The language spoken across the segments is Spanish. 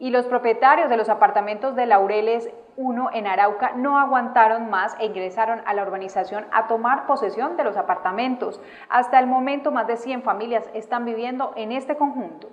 Y los propietarios de los apartamentos de Laureles 1 en Arauca no aguantaron más e ingresaron a la urbanización a tomar posesión de los apartamentos. Hasta el momento, más de 100 familias están viviendo en este conjunto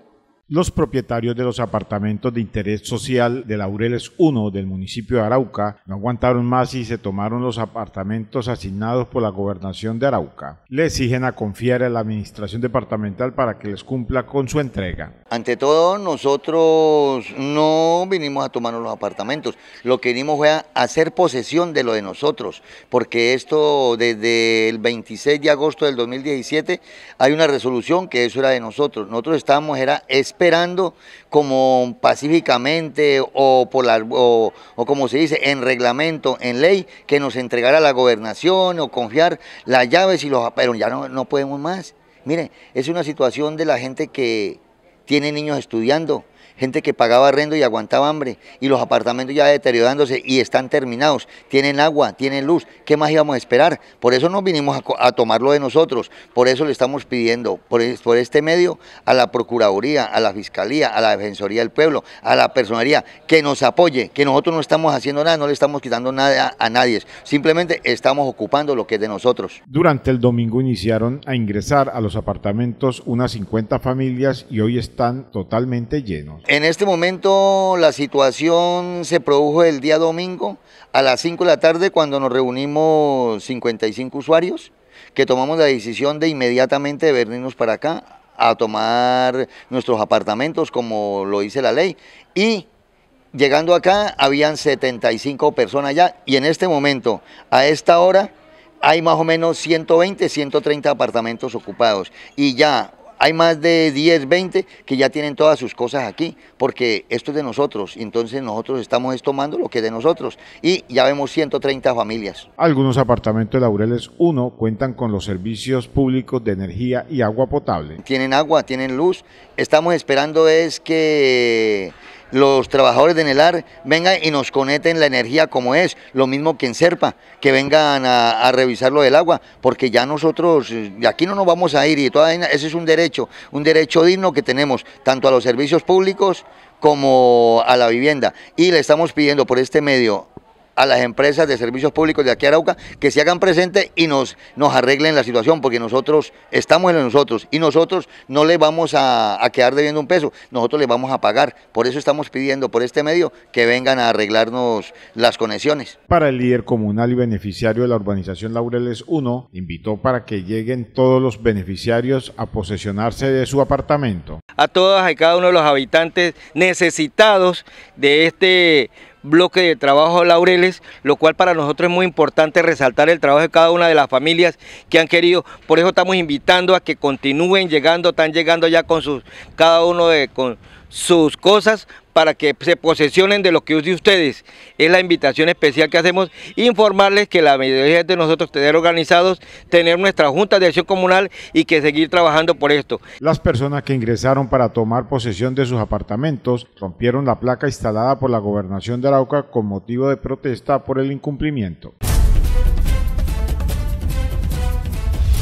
los propietarios de los apartamentos de interés social de Laureles 1 del municipio de Arauca no aguantaron más y se tomaron los apartamentos asignados por la gobernación de Arauca. Le exigen a confiar a la administración departamental para que les cumpla con su entrega. Ante todo, nosotros no vinimos a tomar los apartamentos, lo que vinimos fue a hacer posesión de lo de nosotros, porque esto desde el 26 de agosto del 2017 hay una resolución que eso era de nosotros. Nosotros estábamos era esperando como pacíficamente o, por o, como se dice, en reglamento, en ley, que nos entregara la gobernación o confiar las llaves y los... Pero ya no, no podemos más. Mire, es una situación de la gente que tiene niños estudiando, gente que pagaba arrendo y aguantaba hambre, y los apartamentos ya deteriorándose y están terminados, tienen agua, tienen luz, ¿qué más íbamos a esperar? Por eso no vinimos a, tomarlo de nosotros, por eso le estamos pidiendo por, este medio a la Procuraduría, a la Fiscalía, a la Defensoría del Pueblo, a la Personería, que nos apoye, que nosotros no estamos haciendo nada, no le estamos quitando nada a nadie, simplemente estamos ocupando lo que es de nosotros. Durante el domingo iniciaron a ingresar a los apartamentos unas 50 familias y hoy están totalmente llenos. En este momento la situación se produjo el día domingo a las 5 de la tarde cuando nos reunimos 55 usuarios que tomamos la decisión de inmediatamente venirnos para acá a tomar nuestros apartamentos como lo dice la ley y llegando acá habían 75 personas ya y en este momento a esta hora hay más o menos 120, 130 apartamentos ocupados y ya hay más de 10, 20 que ya tienen todas sus cosas aquí, porque esto es de nosotros, entonces nosotros estamos tomando lo que es de nosotros y ya vemos 130 familias. Algunos apartamentos de Laureles 1 cuentan con los servicios públicos de energía y agua potable. Tienen agua, tienen luz, estamos esperando es que los trabajadores de Nelar vengan y nos conecten la energía como es, lo mismo que en Serpa, que vengan a, revisar lo del agua, porque ya nosotros de aquí no nos vamos a ir y todavía ese es un derecho, un derecho digno que tenemos tanto a los servicios públicos como a la vivienda. Y le estamos pidiendo por este medio a las empresas de servicios públicos de aquí a Arauca que se hagan presente y nos, nos arreglen la situación, porque nosotros estamos en nosotros y nosotros no le vamos a, quedar debiendo un peso, nosotros le vamos a pagar. Por eso estamos pidiendo por este medio que vengan a arreglarnos las conexiones. Para el líder comunal y beneficiario de la urbanización Laureles 1, invitó para que lleguen todos los beneficiarios a posesionarse de su apartamento. A todas y cada uno de los habitantes necesitados de este bloque de trabajo Laureles, lo cual para nosotros es muy importante resaltar el trabajo de cada una de las familias que han querido. Por eso estamos invitando a que continúen llegando, están llegando ya con sus, cada uno de con sus cosas para que se posesionen de lo que de ustedes. Es la invitación especial que hacemos, informarles que la mayoría de nosotros tener organizados, tener nuestra Junta de Acción Comunal y que seguir trabajando por esto. Las personas que ingresaron para tomar posesión de sus apartamentos rompieron la placa instalada por la gobernación de Arauca con motivo de protesta por el incumplimiento.